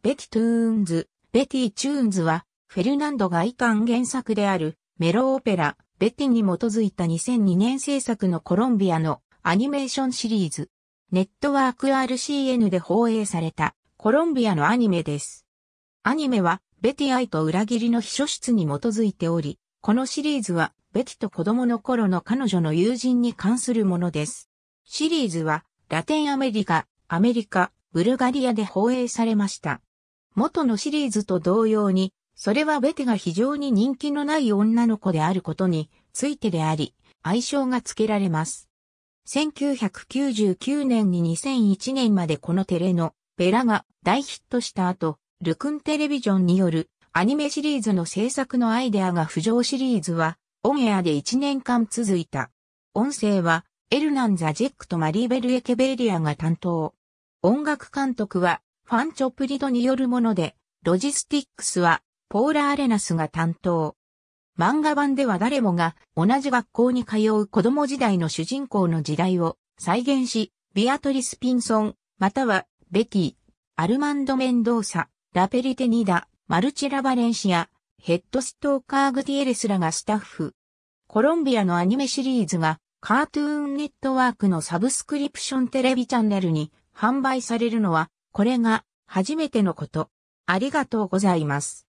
ベティ・トゥーンズ、ベティ・チューンズは、フェルナンド・ガイカン原作である、メロオペラ、ベティに基づいた2002年制作のコロンビアのアニメーションシリーズ。ネットワーク RCN で放映された、コロンビアのアニメです。アニメは、ベティ愛と裏切りの秘書室に基づいており、このシリーズは、ベティと子供の頃の彼女の友人に関するものです。シリーズは、ラテンアメリカ、アメリカ、ブルガリアで放映されました。元のシリーズと同様に、それはベテが非常に人気のない女の子であることについてであり、愛称が付けられます。1999年に2001年までこのテレのベラが大ヒットした後、ルクンテレビジョンによるアニメシリーズの制作のアイデアが浮上シリーズはオンエアで1年間続いた。音声はエルナン・ザ・ジェックとマリーベル・エケベリアが担当。音楽監督はファンチョプリドによるもので、ロジスティックスはポーラ・アレナスが担当。漫画版では誰もが同じ学校に通う子供時代の主人公の時代を再現し、ビアトリス・ピンソン、またはベティ、アルマンド・メンドーサ、ラペリテニダ、マルチラ・バレンシア、ヘッドストーカー・グティエレスらがスタッフ。コロンビアのアニメシリーズがカートゥーンネットワークのサブスクリプションテレビチャンネルに販売されるのはこれが初めてのこと。ありがとうございます。